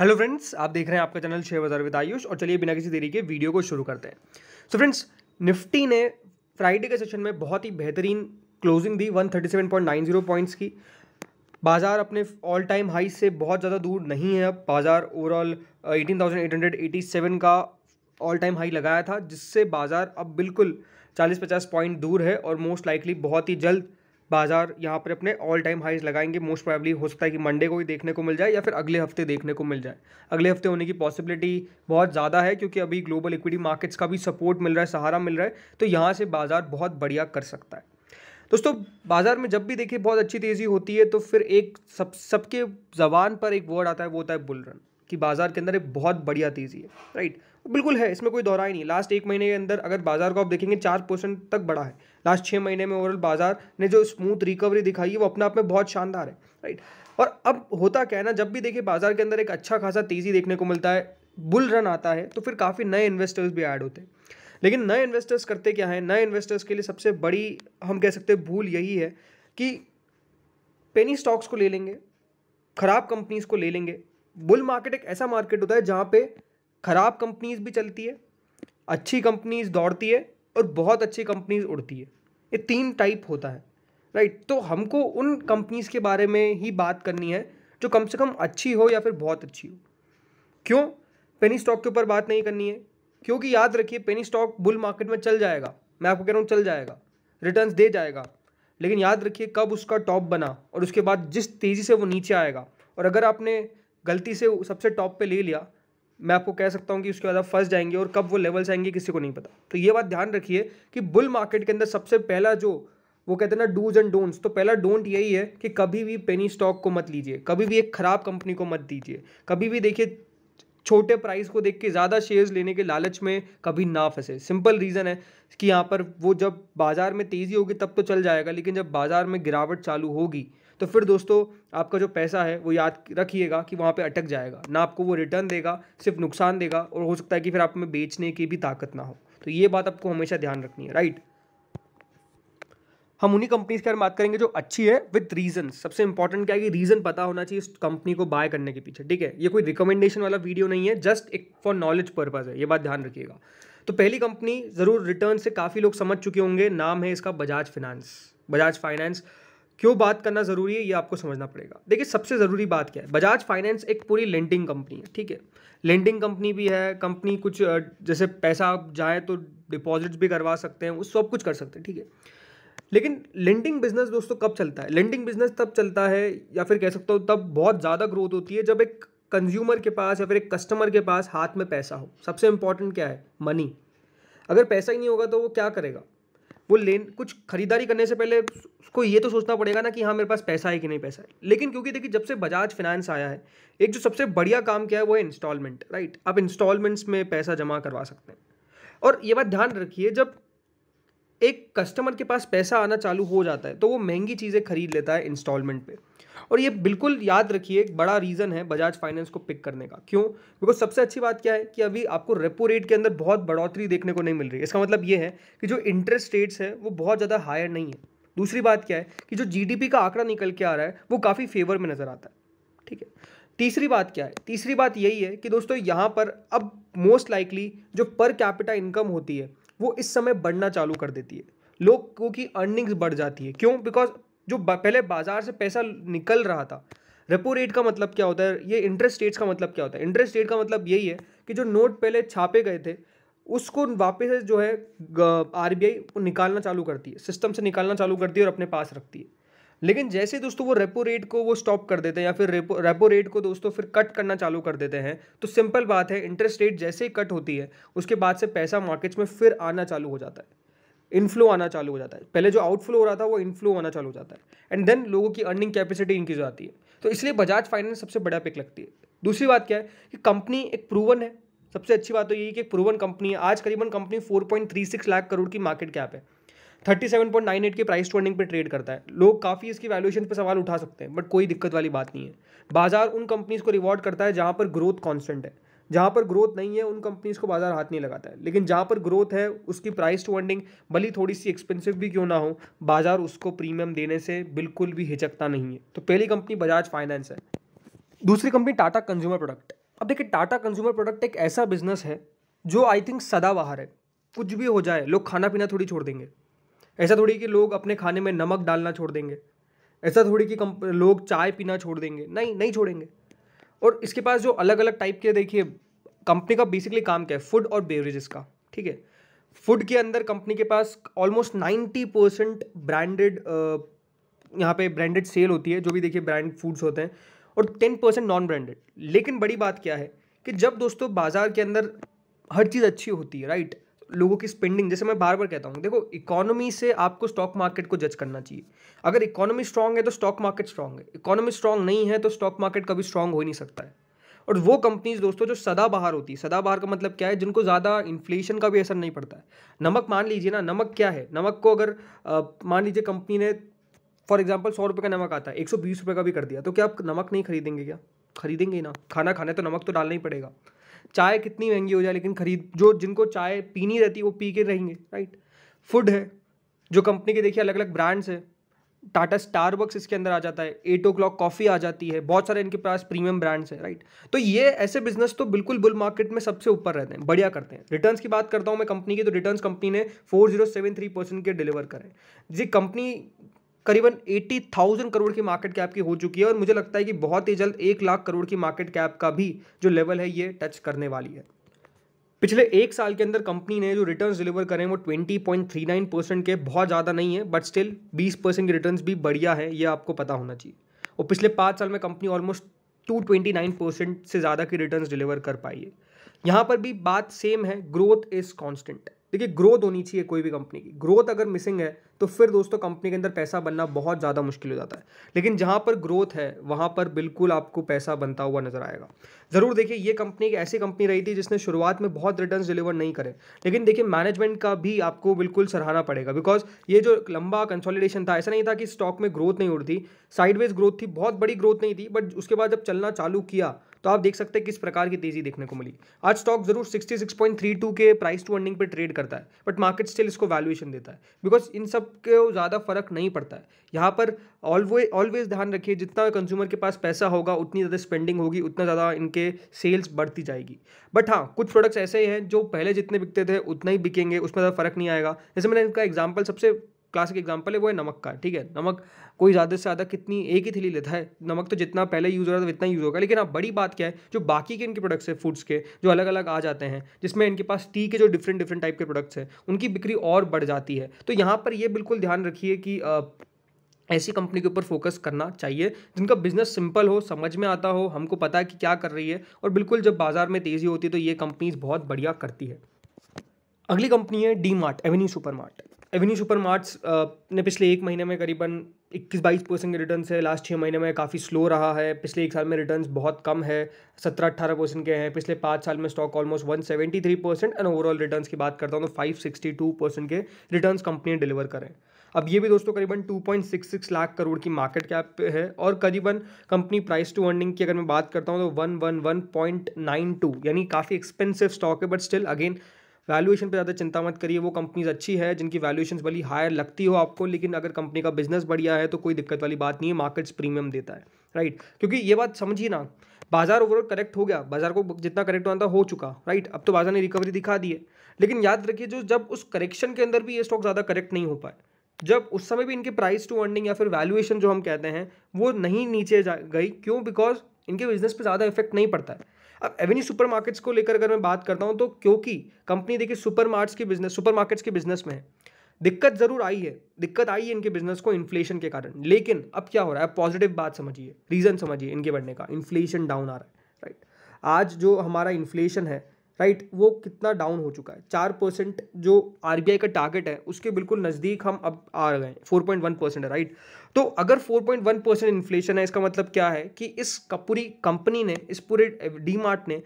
hello friends आप देख रहे हैं आपका चैनल शेयर बाजार विद आयुष और चलिए बिना किसी देरी के वीडियो को शुरू करते हैं सो फ्रेंड्स निफ्टी ने फ्राइडे के सेशन में बहुत ही बेहतरीन क्लोजिंग दी 137.90 पॉइंट्स की बाज़ार अपने ऑल टाइम हाई से बहुत ज़्यादा दूर नहीं है अब बाज़ार ओवरऑल एटीन का ऑल टाइम हाई लगाया था जिससे बाज़ार अब बिल्कुल चालीस पचास पॉइंट दूर है और मोस्ट लाइकली बहुत ही जल्द बाज़ार यहाँ पर अपने ऑल टाइम हाइज लगाएंगे मोस्ट प्रॉबली हो सकता है कि मंडे को ही देखने को मिल जाए या फिर अगले हफ्ते देखने को मिल जाए अगले हफ्ते होने की पॉसिबिलिटी बहुत ज़्यादा है क्योंकि अभी ग्लोबल इक्विटी मार्केट्स का भी सपोर्ट मिल रहा है सहारा मिल रहा है तो यहाँ से बाज़ार बहुत बढ़िया कर सकता है दोस्तों बाज़ार में जब भी देखिए बहुत अच्छी तेज़ी होती है तो फिर एक सब सबके जबान पर एक वर्ड आता है वो होता है बुल रन कि बाज़ार के अंदर एक बहुत बढ़िया तेज़ी है राइट बिल्कुल है इसमें कोई दोहरा ही नहीं लास्ट एक महीने के अंदर अगर बाज़ार को आप देखेंगे चार परसेंट तक बढ़ा है लास्ट छः महीने में ओवरऑल बाजार ने जो स्मूथ रिकवरी दिखाई है वो अपने आप में बहुत शानदार है राइट और अब होता क्या है ना जब भी देखिए बाजार के अंदर एक अच्छा खासा तेज़ी देखने को मिलता है बुल रन आता है तो फिर काफ़ी नए इन्वेस्टर्स भी ऐड होते हैं लेकिन नए इन्वेस्टर्स करते क्या है नए इन्वेस्टर्स के लिए सबसे बड़ी हम कह सकते हैं भूल यही है कि पेनी स्टॉक्स को ले लेंगे ख़राब कंपनीज को ले लेंगे बुल मार्केट एक ऐसा मार्केट होता है जहाँ पे ख़राब कंपनीज भी चलती है अच्छी कंपनीज दौड़ती है और बहुत अच्छी कंपनीज उड़ती है ये तीन टाइप होता है राइट तो हमको उन कंपनीज़ के बारे में ही बात करनी है जो कम से कम अच्छी हो या फिर बहुत अच्छी हो क्यों पेनी स्टॉक के ऊपर बात नहीं करनी है क्योंकि याद रखिए पेनी स्टॉक बुल मार्केट में चल जाएगा मैं आपको कह रहा हूँ चल जाएगा रिटर्न दे जाएगा लेकिन याद रखिए कब उसका टॉप बना और उसके बाद जिस तेज़ी से वो नीचे आएगा और अगर आपने गलती से सबसे टॉप पे ले लिया मैं आपको कह सकता हूँ कि उसके बाद आप फंस जाएंगे और कब वो लेवल्स आएंगे किसी को नहीं पता तो ये बात ध्यान रखिए कि बुल मार्केट के अंदर सबसे पहला जो वो कहते हैं ना डूज एंड डोंट्स तो पहला डोंट यही है कि कभी भी पेनी स्टॉक को मत लीजिए कभी भी एक ख़राब कंपनी को मत दीजिए कभी भी देखिए छोटे प्राइस को देख के ज़्यादा शेयर्स लेने के लालच में कभी ना फंसे सिंपल रीज़न है कि यहाँ पर वो जब बाज़ार में तेज़ी होगी तब तो चल जाएगा लेकिन जब बाज़ार में गिरावट चालू होगी तो फिर दोस्तों आपका जो पैसा है वो याद रखिएगा कि वहाँ पर अटक जाएगा ना आपको वो रिटर्न देगा सिर्फ नुकसान देगा और हो सकता है कि फिर आप में बेचने की भी ताकत ना हो तो ये बात आपको हमेशा ध्यान रखनी है राइट हम उन्हीं कंपनीज के में बात करेंगे जो अच्छी है विथ रीजन सबसे इंपॉर्टेंट क्या है कि रीजन पता होना चाहिए इस कंपनी को बाय करने के पीछे ठीक है ये कोई रिकमेंडेशन वाला वीडियो नहीं है जस्ट एक फॉर नॉलेज पर्पज है ये बात ध्यान रखिएगा तो पहली कंपनी ज़रूर रिटर्न से काफ़ी लोग समझ चुके होंगे नाम है इसका बजाज फिनांस बजाज फाइनेंस क्यों बात करना ज़रूरी है ये आपको समझना पड़ेगा देखिए सबसे ज़रूरी बात क्या है बजाज फाइनेंस एक पूरी लेंडिंग कंपनी है ठीक है लेंडिंग कंपनी भी है कंपनी कुछ जैसे पैसा आप जाएँ तो डिपॉजिट्स भी करवा सकते हैं उस सब कुछ कर सकते हैं ठीक है लेकिन लेंडिंग बिजनेस दोस्तों कब चलता है लेंडिंग बिजनेस तब चलता है या फिर कह सकता हूँ तब बहुत ज़्यादा ग्रोथ होती है जब एक कंज्यूमर के पास या फिर एक कस्टमर के पास हाथ में पैसा हो सबसे इंपॉर्टेंट क्या है मनी अगर पैसा ही नहीं होगा तो वो क्या करेगा वो लेन कुछ खरीदारी करने से पहले उसको ये तो सोचना पड़ेगा ना कि हाँ मेरे पास पैसा है कि नहीं पैसा है लेकिन क्योंकि देखिए जब से बजाज फिनेंस आया है एक जो सबसे बढ़िया काम किया है वो है इंस्टॉलमेंट राइट आप इंस्टॉलमेंट्स में पैसा जमा करवा सकते हैं और ये बात ध्यान रखिए जब एक कस्टमर के पास पैसा आना चालू हो जाता है तो वो महंगी चीज़ें खरीद लेता है इंस्टॉलमेंट पे और ये बिल्कुल याद रखिए एक बड़ा रीज़न है बजाज फाइनेंस को पिक करने का क्यों बिकॉज सबसे अच्छी बात क्या है कि अभी आपको रेपो रेट के अंदर बहुत बढ़ोतरी देखने को नहीं मिल रही है इसका मतलब ये है कि जो इंटरेस्ट रेट्स है वो बहुत ज़्यादा हायर नहीं है दूसरी बात क्या है कि जो जी का आंकड़ा निकल के आ रहा है वो काफ़ी फेवर में नज़र आता है ठीक है तीसरी बात क्या है तीसरी बात यही है कि दोस्तों यहाँ पर अब मोस्ट लाइकली जो पर कैपिटा इनकम होती है वो इस समय बढ़ना चालू कर देती है लोगों की अर्निंग्स बढ़ जाती है क्यों बिकॉज जो पहले बाजार से पैसा निकल रहा था रेपो रेट का मतलब क्या होता है ये इंटरेस्ट रेट्स का मतलब क्या होता है इंटरेस्ट रेट का मतलब यही है कि जो नोट पहले छापे गए थे उसको वापस जो है आर निकालना चालू करती है सिस्टम से निकालना चालू करती है और अपने पास रखती है लेकिन जैसे दोस्तों वो रेपो रेट को वो स्टॉप कर देते हैं या फिर रेपो रेपो रेट को दोस्तों फिर कट करना चालू कर देते हैं तो सिंपल बात है इंटरेस्ट रेट जैसे ही कट होती है उसके बाद से पैसा मार्केट्स में फिर आना चालू हो जाता है इनफ्लो आना चालू हो जाता है पहले जो आउटफ्लो हो रहा था वो इनफ्लो आना चालू हो जाता है एंड देन लोगों की अर्निंग कैपेसिटी इंक्रीज हो जाती है तो इसलिए बजाज फाइनेंस सबसे बड़ा पिक लगती है दूसरी बात क्या है कि कंपनी एक प्रूवन है सबसे अच्छी बात तो यही कि एक प्रूवन कंपनी है आज करीबन कंपनी 4.36 लाख करोड़ की मार्केट कैप है thirty seven point nine eight के प्राइस टू अर्निंग पर ट्रेड करता है लोग काफ़ी इसकी वैल्यूएशन पर सवाल उठा सकते हैं बट कोई दिक्कत वाली बात नहीं है बाजार उन कंपनीज़ को रिवॉर्ड करता है जहाँ पर ग्रोथ कॉन्स्टेंट है जहाँ पर ग्रोथ नहीं है उन कंपनीज़ को बाजार हाथ नहीं लगाता है लेकिन जहाँ पर ग्रोथ है उसकी प्राइस टू अर्निंग भली थोड़ी सी एक्सपेंसिव भी क्यों ना हो बाजार उसको प्रीमियम देने से बिल्कुल भी हिचकता नहीं है तो पहली कंपनी बजाज फाइनेंस है दूसरी कंपनी टाटा कंज्यूमर प्रोडक्ट अब देखिए टाटा कंज्यूमर प्रोडक्ट एक ऐसा बिजनेस है जो आई थिंक सदाबहार है कुछ भी हो जाए लोग खाना पीना थोड़ी छोड़ देंगे ऐसा थोड़ी कि लोग अपने खाने में नमक डालना छोड़ देंगे ऐसा थोड़ी कि लोग चाय पीना छोड़ देंगे नहीं नहीं छोड़ेंगे और इसके पास जो अलग अलग टाइप के देखिए कंपनी का बेसिकली काम क्या है फूड और बेवरेजेस का ठीक है फूड के अंदर कंपनी के पास ऑलमोस्ट नाइन्टी परसेंट ब्रांडेड यहाँ पे ब्रांडेड सेल होती है जो भी देखिए ब्रांड फूड्स होते हैं और टेन परसेंट नॉन ब्रांडेड लेकिन बड़ी बात क्या है कि जब दोस्तों बाज़ार के अंदर हर चीज़ अच्छी होती है राइट लोगों की स्पेंडिंग जैसे मैं बार बार कहता हूँ देखो इकोनॉमी से आपको स्टॉक मार्केट को जज करना चाहिए अगर इकोनॉमी स्ट्रांग है तो स्टॉक मार्केट स्ट्रांग है इकोनॉमी स्ट्रांग नहीं है तो स्टॉक मार्केट कभी स्ट्रांग हो ही नहीं सकता है और वो कंपनीज दोस्तों जो सदा बाहर होती है सदा बाहर का मतलब क्या है जिनको ज़्यादा इन्फ्लेशन का भी असर नहीं पड़ता है नमक मान लीजिए ना नमक क्या है नमक को अगर मान लीजिए कंपनी ने फॉर एग्जाम्पल सौ रुपये का नमक आता है एक सौ बीस रुपये का भी कर दिया तो क्या आप नमक नहीं खरीदेंगे क्या खरीदेंगे ना खाना खाने तो नमक तो डालना ही पड़ेगा चाय कितनी महंगी हो जाए लेकिन खरीद जो जिनको चाय पीनी रहती है वो पी के रहेंगे राइट फूड है जो कंपनी के देखिए अलग अलग ब्रांड्स है टाटा स्टार बक्स इसके अंदर आ जाता है एट ओ क्लॉक कॉफ़ी आ जाती है बहुत सारे इनके पास प्रीमियम ब्रांड्स हैं राइट तो ये ऐसे बिजनेस तो बिल्कुल बुल मार्केट में सबसे ऊपर रहते हैं बढ़िया करते हैं रिटर्न्स की बात करता हूँ मैं कंपनी की तो रिटर्न्स कंपनी ने four zero seven three percent के डिलीवर करें जी कंपनी करीबन 80,000 करोड़ की मार्केट कैप की हो चुकी है और मुझे लगता है कि बहुत ही जल्द एक लाख करोड़ की मार्केट कैप का भी जो लेवल है ये टच करने वाली है पिछले एक साल के अंदर कंपनी ने जो रिटर्न्स डिलीवर करें वो 20.39 परसेंट के बहुत ज़्यादा नहीं है बट स्टिल 20 परसेंट के रिटर्न भी बढ़िया है ये आपको पता होना चाहिए और पिछले पाँच साल में कंपनी ऑलमोस्ट टू परसेंट से ज़्यादा की रिटर्न डिलीवर कर पाई है यहाँ पर भी बात सेम है ग्रोथ इज़ कॉन्स्टेंट देखिए ग्रोथ होनी चाहिए कोई भी कंपनी की ग्रोथ अगर मिसिंग है तो फिर दोस्तों कंपनी के अंदर पैसा बनना बहुत ज़्यादा मुश्किल हो जाता है लेकिन जहाँ पर ग्रोथ है वहाँ पर बिल्कुल आपको पैसा बनता हुआ नज़र आएगा ज़रूर देखिए ये कंपनी एक ऐसी कंपनी रही थी जिसने शुरुआत में बहुत रिटर्न डिलीवर नहीं करे लेकिन देखिए मैनेजमेंट का भी आपको बिल्कुल सराहना पड़ेगा बिकॉज ये जो लंबा कंसोलिडेशन था ऐसा नहीं था कि स्टॉक में ग्रोथ नहीं उड़ती थी साइडवेज ग्रोथ थी बहुत बड़ी ग्रोथ नहीं थी बट उसके बाद जब चलना चालू किया तो आप देख सकते हैं किस प्रकार की तेजी देखने को मिली आज स्टॉक जरूर 66.32 के प्राइस टू अर्निंग पे ट्रेड करता है बट मार्केट स्टिल इसको वैल्यूएशन देता है बिकॉज इन सब के ज़्यादा फर्क नहीं पड़ता है यहाँ पर ऑलवे ऑलवेज ध्यान रखिए जितना कंज्यूमर के पास पैसा होगा उतनी ज़्यादा स्पेंडिंग होगी उतना ज़्यादा इनके सेल्स बढ़ती जाएगी बट हाँ कुछ प्रोडक्ट्स ऐसे ही हैं जो पहले जितने बिकते थे उतना ही बिकेंगे उसमें ज़्यादा फर्क नहीं आएगा जैसे मैंने इनका एग्जाम्पल सबसे क्लासिक एग्जाम्पल है वो है नमक का ठीक है नमक कोई ज़्यादा से ज़्यादा कितनी एक ही थैली लेता है नमक तो जितना पहले यूज़ हो रहा था उतना यूज़ होगा लेकिन अब बड़ी बात क्या है जो बाकी के इनके प्रोडक्ट्स है फूड्स के जो अलग अलग आ जाते हैं जिसमें इनके पास टी के जो डिफरेंट डिफरेंट टाइप के प्रोडक्ट्स हैं उनकी बिक्री और बढ़ जाती है तो यहाँ पर ये बिल्कुल ध्यान रखिए कि ऐसी कंपनी के ऊपर फोकस करना चाहिए जिनका बिजनेस सिंपल हो समझ में आता हो हमको पता है कि क्या कर रही है और बिल्कुल जब बाजार में तेज़ी होती है तो ये कंपनीज बहुत बढ़िया करती है अगली कंपनी है D Mart Avenue Supermart Avenue Supermarts ने पिछले एक महीने में करीबन इक्कीस बाईस परसेंट के रिटर्न है लास्ट छः महीने में काफ़ी स्लो रहा है पिछले एक साल में रिटर्न बहुत कम है सत्रह अट्ठारह परसेंट के हैं पिछले पाँच साल में stock almost one seventy three percent and overall return की बात करता हूँ तो फाइव सिक्सटी टू परसेंट के रिटर्न कंपनी डिलीवर करें अब ये भी दोस्तों करीबन two point six six lakh crore की मार्केट कैप है और करीबन कंपनी प्राइस टू अर्निंग की अगर मैं बात करता हूँ तो one one one point nine two यानी काफ़ी एक्सपेंसिव स्टॉक है बट स्टिल अगेन वैल्यूएशन पे ज़्यादा चिंता मत करिए वो कंपनीज अच्छी है जिनकी वैल्यूएशन भली हायर लगती हो आपको लेकिन अगर कंपनी का बिजनेस बढ़िया है तो कोई दिक्कत वाली बात नहीं है मार्केट्स प्रीमियम देता है राइट क्योंकि ये बात समझिए ना बाजार ओवरऑल करेक्ट हो गया बाजार को जितना करेक्ट होना था हो चुका राइट अब तो बाजार ने रिकवरी दिखा दी है लेकिन याद रखिए जो जब उस करेक्शन के अंदर भी ये स्टॉक ज़्यादा करेक्ट नहीं हो पाए जब उस समय भी इनके प्राइस टू अर्निंग या फिर वैल्यूएशन जो हम कहते हैं वो नहीं नीचे जा गई क्यों बिकॉज इनके बिजनेस पे ज़्यादा इफेक्ट नहीं पड़ता है अब एवेन्यू सुपरमार्केट्स को लेकर अगर मैं बात करता हूँ तो क्योंकि कंपनी देखिए मार्ट्स की बिजनेस सुपरमार्केट्स के बिजनेस में है दिक्कत ज़रूर आई है दिक्कत आई है इनके बिजनेस को इन्फ्लेशन के कारण लेकिन अब क्या हो रहा है पॉजिटिव बात समझिए रीज़न समझिए इनके बढ़ने का इन्फ्लेशन डाउन आ रहा है राइट आज जो हमारा इन्फ्लेशन है राइट वो कितना डाउन हो चुका है चार परसेंट जो आर का टारगेट है उसके बिल्कुल नज़दीक हम अब आ गए फोर पॉइंट वन परसेंट है राइट तो अगर 4.1 परसेंट इन्फ्लेशन है इसका मतलब क्या है कि इस पूरी कंपनी ने इस पूरे डी मार्ट ने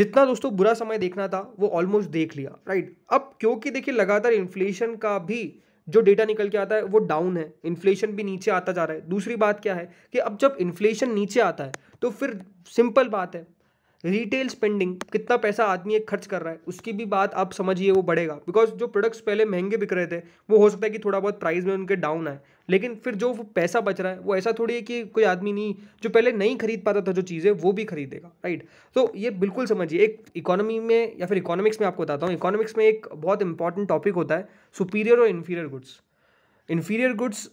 जितना दोस्तों बुरा समय देखना था वो ऑलमोस्ट देख लिया राइट अब क्योंकि देखिए लगातार इन्फ्लेशन का भी जो डेटा निकल के आता है वो डाउन है इन्फ्लेशन भी नीचे आता जा रहा है दूसरी बात क्या है कि अब जब इन्फ्लेशन नीचे आता है तो फिर सिंपल बात है रिटेल स्पेंडिंग कितना पैसा आदमी एक खर्च कर रहा है उसकी भी बात आप समझिए वो बढ़ेगा बिकॉज जो प्रोडक्ट्स पहले महंगे बिक रहे थे वो हो सकता है कि थोड़ा बहुत प्राइस में उनके डाउन आए लेकिन फिर जो पैसा बच रहा है वो ऐसा थोड़ी है कि कोई आदमी नहीं जो पहले नहीं खरीद पाता था जो चीज़ें वो भी खरीदेगा राइट तो ये बिल्कुल समझिए एक इकोनॉमी में या फिर इकोनॉमिक्स में आपको बताता हूँ इकोनॉमिक्स में एक बहुत इंपॉर्टेंट टॉपिक होता है सुपीरियर और इन्फीरियर गुड्स इन्फीरियर गुड्स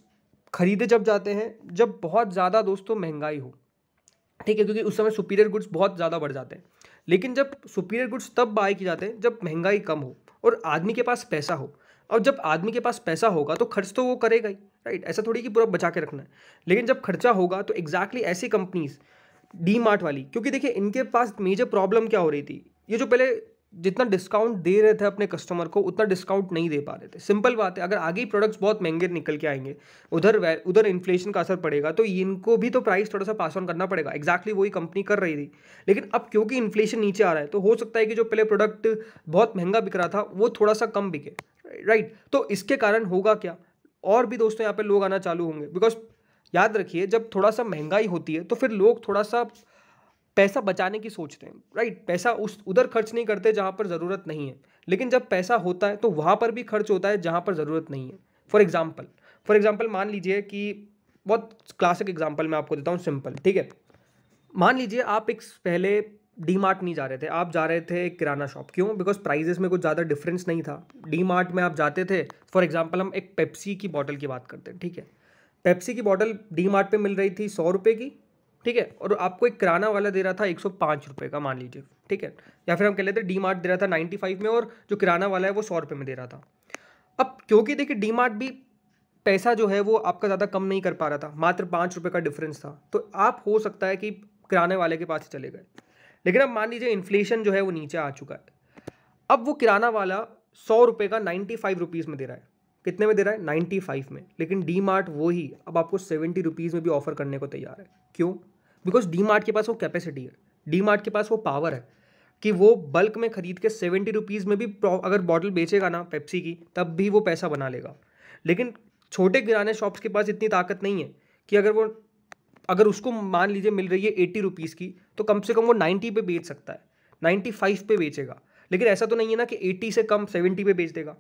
खरीदे जब जाते हैं जब बहुत ज़्यादा दोस्तों महंगाई हो ठीक है क्योंकि उस समय सुपीरियर गुड्स बहुत ज़्यादा बढ़ जाते हैं लेकिन जब सुपीरियर गुड्स तब बाय किए जाते हैं जब महंगाई कम हो और आदमी के पास पैसा हो और जब आदमी के पास पैसा होगा तो खर्च तो वो करेगा ही राइट ऐसा थोड़ी कि पूरा बचा के रखना है लेकिन जब खर्चा होगा तो एग्जैक्टली ऐसी कंपनीज़ डी मार्ट वाली क्योंकि देखिए इनके पास मेजर प्रॉब्लम क्या हो रही थी ये जो पहले जितना डिस्काउंट दे रहे थे अपने कस्टमर को उतना डिस्काउंट नहीं दे पा रहे थे सिंपल बात है अगर आगे ही प्रोडक्ट्स बहुत महंगे निकल के आएंगे उधर उधर इन्फ्लेशन का असर पड़ेगा तो इनको भी तो प्राइस थोड़ा सा पास ऑन करना पड़ेगा exactly वही कंपनी कर रही थी लेकिन अब क्योंकि इन्फ्लेशन नीचे आ रहा है तो हो सकता है कि जो पहले प्रोडक्ट बहुत महंगा बिक रहा था वो थोड़ा सा कम बिके राइट तो इसके कारण होगा क्या और भी दोस्तों यहाँ पर लोग आना चालू होंगे बिकॉज याद रखिए जब थोड़ा सा महंगाई होती है तो फिर लोग थोड़ा सा पैसा बचाने की सोचते हैं राइट पैसा उस उधर खर्च नहीं करते जहाँ पर ज़रूरत नहीं है लेकिन जब पैसा होता है तो वहाँ पर भी खर्च होता है जहाँ पर ज़रूरत नहीं है फॉर एग्ज़ाम्पल फॉर एग्ज़ाम्पल मान लीजिए कि बहुत क्लासिक एग्ज़ाम्पल मैं आपको देता हूँ सिंपल ठीक है मान लीजिए आप एक पहले डी मार्ट नहीं जा रहे थे आप जा रहे थे किराना शॉप क्यों बिकॉज प्राइजेस में कुछ ज़्यादा डिफरेंस नहीं था डी मार्ट में आप जाते थे फॉर एग्जाम्पल हम एक पेप्सी की बॉटल की बात करते हैं ठीक है पेप्सी की बॉटल डी मार्ट पर मिल रही थी सौ रुपये की ठीक है और आपको एक किराना वाला दे रहा था एक सौ का मान लीजिए ठीक है या फिर हम कह लेते डी मार्ट दे रहा था नाइन्टी फाइव में और जो किराना वाला है वो सौ रुपये में दे रहा था अब क्योंकि देखिए डी मार्ट भी पैसा जो है वो आपका ज़्यादा कम नहीं कर पा रहा था मात्र पाँच रुपये का डिफरेंस था तो आप हो सकता है कि किराने वाले के पास ही चले गए लेकिन अब मान लीजिए इन्फ्लेशन जो है वो नीचे आ चुका है अब वो किराना वाला सौ रुपये का नाइन्टी फाइव रुपीज़ में दे रहा है कितने में दे रहा है नाइन्टी फाइव में लेकिन डी मार्ट वो ही अब आपको सेवेंटी रुपीज़ में भी ऑफर करने को तैयार है क्यों बिकॉज डी मार्ट के पास वो कैपेसिटी है डी मार्ट के पास वो पावर है कि वो बल्क में ख़रीद के सेवेंटी रुपीज़ में भी अगर बॉटल बेचेगा ना पेप्सी की तब भी वो पैसा बना लेगा लेकिन छोटे किराने शॉप्स के पास इतनी ताकत नहीं है कि अगर वो अगर उसको मान लीजिए मिल रही है एट्टी रुपीज़ की तो कम से कम वो नाइन्टी पे बेच सकता है नाइन्टी फाइव पे बेचेगा लेकिन ऐसा तो नहीं है ना कि एट्टी से कम सेवेंटी पे बेच देगा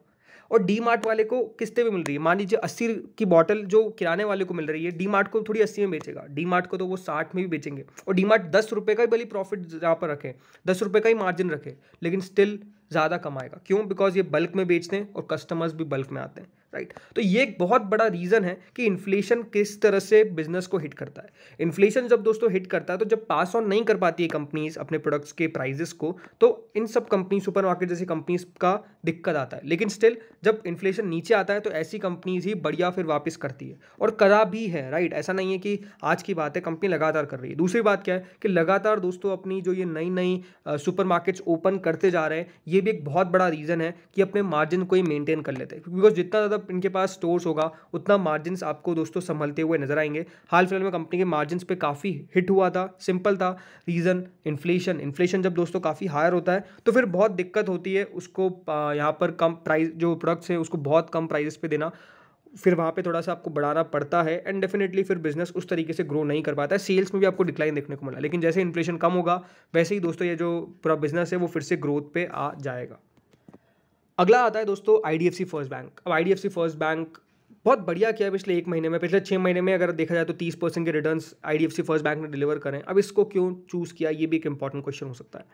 और डी मार्ट वाले को किस्ते में मिल रही है मान लीजिए अस्सी की बॉटल जो किराने वाले को मिल रही है डी मार्ट को थोड़ी अस्सी में बेचेगा डी मार्ट को तो वो साठ में भी बेचेंगे और डी मार्ट दस रुपये का ही भले प्रॉफिट यहाँ पर रखें दस रुपये का ही मार्जिन रखें लेकिन स्टिल ज़्यादा कमाएगा क्यों बिकॉज ये बल्क में बेचते हैं और कस्टमर्स भी बल्क में आते हैं राइट तो ये एक बहुत बड़ा रीज़न है कि इन्फ्लेशन किस तरह से बिजनेस को हिट करता है इन्फ्लेशन जब दोस्तों हिट करता है तो जब पास ऑन नहीं कर पाती है कंपनीज अपने प्रोडक्ट्स के प्राइजेस को तो इन सब कंपनी सुपर मार्केट जैसी कंपनीज का दिक्कत आता है लेकिन स्टिल जब इन्फ्लेशन नीचे आता है तो ऐसी कंपनीज ही बढ़िया फिर वापस करती है और करा भी है राइट ऐसा नहीं है कि आज की बात है कंपनी लगातार कर रही है दूसरी बात क्या है कि लगातार दोस्तों अपनी जो ये नई नई सुपर मार्केट्स ओपन करते जा रहे हैं ये भी एक बहुत बड़ा रीज़न है कि अपने मार्जिन को ही मेनटेन कर लेते हैं बिकॉज जितना ज़्यादा इनके पास स्टोर्स होगा उतना मार्जिन आपको दोस्तों संभलते हुए नजर आएंगे हाल फिलहाल में कंपनी के मार्जिन पे काफ़ी हिट हुआ था सिंपल था रीज़न इन्फ्लेशन इन्फ्लेशन जब दोस्तों काफ़ी हायर होता है तो फिर बहुत दिक्कत होती है उसको यहाँ पर कम प्राइस जो प्रोडक्ट्स है उसको बहुत कम प्राइस पे देना फिर वहाँ पे थोड़ा सा आपको बढ़ाना पड़ता है एंड डेफिनेटली फिर बिजनेस उस तरीके से ग्रो नहीं कर पाता है सेल्स में भी आपको डिक्लाइन देखने को मिला लेकिन जैसे इन्फ्लेशन कम होगा वैसे ही दोस्तों ये जो पूरा बिजनेस है वो फिर से ग्रोथ पे आ जाएगा अगला आता है दोस्तों आई फर्स्ट बैंक अब आई फर्स्ट बैंक बहुत बढ़िया किया है पिछले एक महीने में पिछले छः महीने में अगर देखा जाए तो तीस परसेंट के रिटर्न आई फर्स्ट बैंक ने डिलीवर करें अब इसको क्यों चूज़ किया ये भी एक इंपॉर्टेंट क्वेश्चन हो सकता है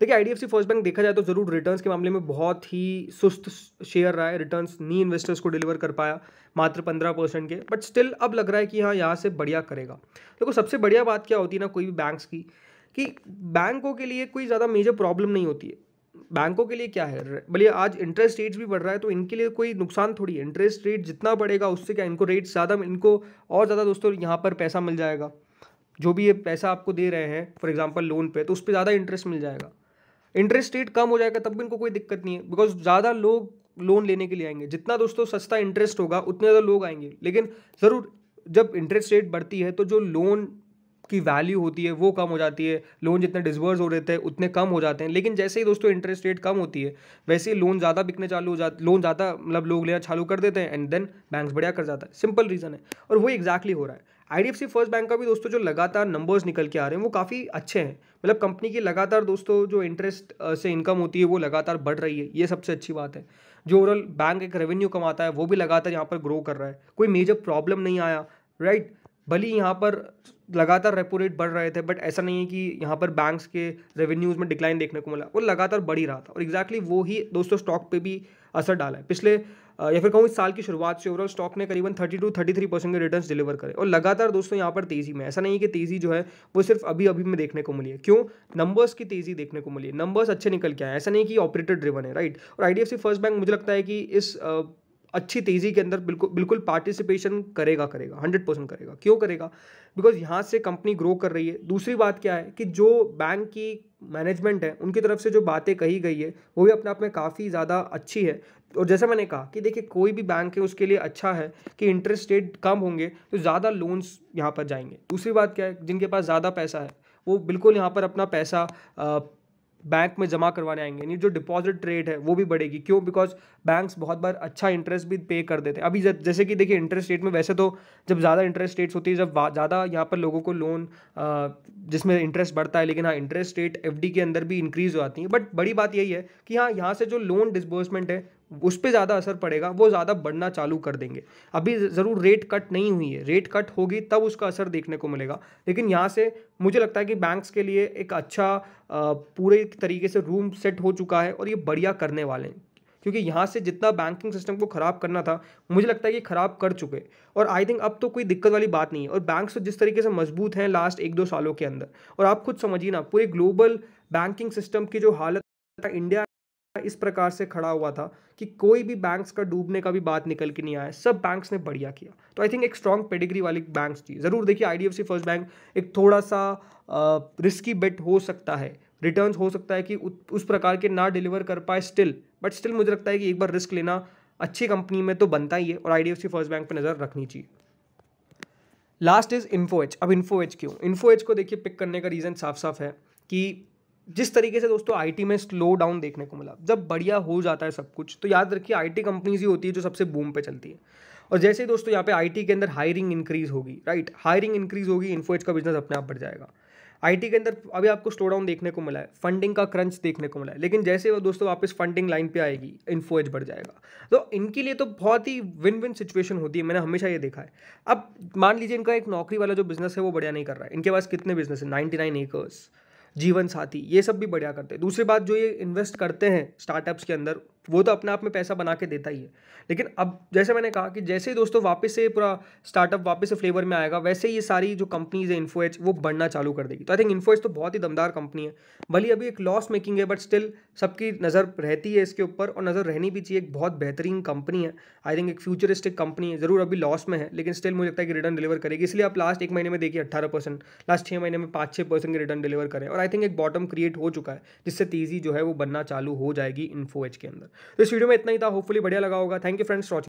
देखिए आई फर्स्ट बैंक देखा जाए तो ज़रूर रिटर्न के मामले में बहुत ही सुस्त शेयर रहा है रिटर्न नी इन्वेस्टर्स को डिलीवर कर पाया मात्र पंद्रह परसेंट के बट स्टिल अब लग रहा है कि हाँ यहाँ से बढ़िया करेगा देखो सबसे बढ़िया बात क्या होती है ना कोई भी बैंक्स की कि बैंकों के लिए कोई ज़्यादा मेजर प्रॉब्लम नहीं होती है बैंकों के लिए क्या है भले आज इंटरेस्ट रेट्स भी बढ़ रहा है तो इनके लिए कोई नुकसान थोड़ी है इंटरेस्ट रेट जितना बढ़ेगा उससे क्या इनको रेट ज़्यादा इनको और ज़्यादा दोस्तों यहाँ पर पैसा मिल जाएगा जो भी ये पैसा आपको दे रहे हैं फॉर एग्जाम्पल लोन पे तो उस पर ज़्यादा इंटरेस्ट मिल जाएगा इंटरेस्ट रेट कम हो जाएगा तब भी इनको कोई दिक्कत नहीं है बिकॉज ज़्यादा लोग लोन लेने के लिए आएंगे जितना दोस्तों सस्ता इंटरेस्ट होगा उतने ज़्यादा लोग आएंगे लेकिन ज़रूर जब इंटरेस्ट रेट बढ़ती है तो जो लोन की वैल्यू होती है वो कम हो जाती है लोन जितने डिसबर्स हो रहे थे उतने कम हो जाते हैं लेकिन जैसे ही दोस्तों इंटरेस्ट रेट कम होती है वैसे ही लोन ज़्यादा बिकने चालू हो जाते लोन ज़्यादा मतलब लोग लेना चालू कर देते हैं एंड देन बैंक बढ़िया कर जाता है सिंपल रीज़न है और वो एक्जैक्टली हो रहा है आई फर्स्ट बैंक का भी दोस्तों जो लगातार नंबर्स निकल के आ रहे हैं वो काफ़ी अच्छे हैं मतलब कंपनी की लगातार दोस्तों जो इंटरेस्ट से इनकम होती है वो लगातार बढ़ रही है ये सबसे अच्छी बात है जो ओवरऑल बैंक एक रेवेन्यू कमाता है वो भी लगातार यहाँ पर ग्रो कर रहा है कोई मेजर प्रॉब्लम नहीं आया राइट भले ही यहाँ पर लगातार रेपो रेट बढ़ रहे थे बट ऐसा नहीं है कि यहाँ पर बैंक्स के रेवेन्यूज़ में डिक्लाइन देखने को मिला वो लगातार बढ़ ही रहा था और एग्जैक्टली exactly वो ही दोस्तों स्टॉक पे भी असर डाला है पिछले या फिर कहूँ इस साल की शुरुआत से ओवरऑल स्टॉक ने करीबन thirty two thirty three percent के रिटर्न डिलीवर करे और लगातार दोस्तों यहाँ पर तेज़ी में ऐसा नहीं है कि तेज़ी जो है वो सिर्फ अभी अभी में देखने को मिली है क्यों नंबर्स की तेज़ी देखने को मिली है नंबर्स अच्छे निकल के आए ऐसा नहीं कि ऑपरेटर ड्रिवन है राइट और आई फर्स्ट बैंक मुझे लगता है कि इस अच्छी तेज़ी के अंदर बिल्कुल बिल्कुल पार्टिसिपेशन करेगा करेगा हंड्रेड परसेंट करेगा क्यों करेगा बिकॉज यहाँ से कंपनी ग्रो कर रही है दूसरी बात क्या है कि जो बैंक की मैनेजमेंट है उनकी तरफ से जो बातें कही गई है वो भी अपने आप में काफ़ी ज़्यादा अच्छी है और जैसे मैंने कहा कि देखिए कोई भी बैंक है उसके लिए अच्छा है कि इंटरेस्ट रेट कम होंगे तो ज़्यादा लोन्स यहाँ पर जाएंगे दूसरी बात क्या है जिनके पास ज़्यादा पैसा है वो बिल्कुल यहाँ पर अपना पैसा आ, बैंक में जमा करवाने आएंगे यानी जो डिपॉजिट रेट है वो भी बढ़ेगी क्यों बिकॉज बैंक्स बहुत बार अच्छा इंटरेस्ट भी पे कर देते हैं अभी जैसे कि देखिए इंटरेस्ट रेट में वैसे तो जब ज़्यादा इंटरेस्ट रेट्स होती है जब ज़्यादा यहाँ पर लोगों को लोन जिसमें इंटरेस्ट बढ़ता है लेकिन हाँ इंटरेस्ट रेट एफ के अंदर भी इंक्रीज़ हो जाती है बट बड़ी बात यही है कि हाँ यहाँ से जो लोन डिसबर्समेंट है उस पर ज़्यादा असर पड़ेगा वो ज़्यादा बढ़ना चालू कर देंगे अभी ज़रूर रेट कट नहीं हुई है रेट कट होगी तब उसका असर देखने को मिलेगा लेकिन यहाँ से मुझे लगता है कि बैंक्स के लिए एक अच्छा पूरे तरीके से रूम सेट हो चुका है और ये बढ़िया करने वाले हैं क्योंकि यहाँ से जितना बैंकिंग सिस्टम को ख़राब करना था मुझे लगता है कि ख़राब कर चुके और आई थिंक अब तो कोई दिक्कत वाली बात नहीं है और बैंक्स तो जिस तरीके से मजबूत हैं लास्ट एक दो सालों के अंदर और आप खुद समझिए ना पूरे ग्लोबल बैंकिंग सिस्टम की जो हालत इंडिया इस प्रकार से खड़ा हुआ था कि कोई भी बैंक्स का डूबने का भी बात निकल के नहीं आया सब बैंक्स ने बढ़िया किया तो आई थिंक एक स्ट्रॉन्ग पेडिग्री वाली बैंक्स थी ज़रूर देखिए आई फर्स्ट बैंक एक थोड़ा सा रिस्की बेट हो सकता है रिटर्न हो सकता है कि उस प्रकार के ना डिलीवर कर पाए स्टिल बट स्टिल मुझे लगता है कि एक बार रिस्क लेना अच्छी कंपनी में तो बनता ही है और आई फर्स्ट बैंक पर नज़र रखनी चाहिए लास्ट इज़ इन्फो एच अब इन्फो एच क्यों इन्फो एच को देखिए पिक करने का रीज़न साफ साफ है कि जिस तरीके से दोस्तों आईटी में स्लो डाउन देखने को मिला जब बढ़िया हो जाता है सब कुछ तो याद रखिए आईटी कंपनीज ही होती है जो सबसे बूम पे चलती है और जैसे ही दोस्तों यहाँ पे आईटी के अंदर हायरिंग इंक्रीज होगी राइट हायरिंग इंक्रीज होगी इन्फोएज का बिजनेस अपने आप बढ़ जाएगा आईटी के अंदर अभी आपको स्लो डाउन देखने को मिला है फंडिंग का क्रंच देखने को मिला है लेकिन जैसे वो दोस्तों वापस फंडिंग लाइन पे आएगी इन्फोएज बढ़ जाएगा तो इनके लिए तो बहुत ही विन विन सिचुएशन होती है मैंने हमेशा ये देखा है अब मान लीजिए इनका एक नौकरी वाला जो बिजनेस है वो बढ़िया नहीं कर रहा है इनके पास कितने बिजनेस है नाइन्टी नाइन एकर्स जीवन साथी ये सब भी बढ़िया करते हैं दूसरी बात जो ये इन्वेस्ट करते हैं स्टार्टअप्स के अंदर वो तो अपने आप में पैसा बना के देता ही है लेकिन अब जैसे मैंने कहा कि जैसे ही दोस्तों वापस से पूरा स्टार्टअप वापस से फ्लेवर में आएगा वैसे ही ये सारी जो कंपनीज है इन्फोएच वो बढ़ना चालू कर देगी तो आई थिंक इन्फोएच तो बहुत ही दमदार कंपनी है भले अभी एक लॉस मेकिंग है बट स्टिल सबकी नज़र रहती है इसके ऊपर और नज़र रहनी भी चाहिए एक बहुत बेहतरीन कंपनी है आई थिंक एक फ्यूचरिस्टिक कंपनी है ज़रूर अभी लॉस में है लेकिन स्टिल मुझे लगता है कि रिटर्न डिलीवर करेगी इसलिए आप लास्ट एक महीने में देखिए अट्ठारह परसेंट लास्ट छः महीने में पाँच छः परसेंट की रिटर्न डिलीवर करें और आई थिंक एक बॉटम क्रिएट हो चुका है जिससे तेज़ी जो है वो बनना चालू हो जाएगी इन्फोएच के अंदर तो इस वीडियो में इतना ही था होपफुली बढ़िया लगा होगा थैंक यू फ्रेंड्स वॉचिंग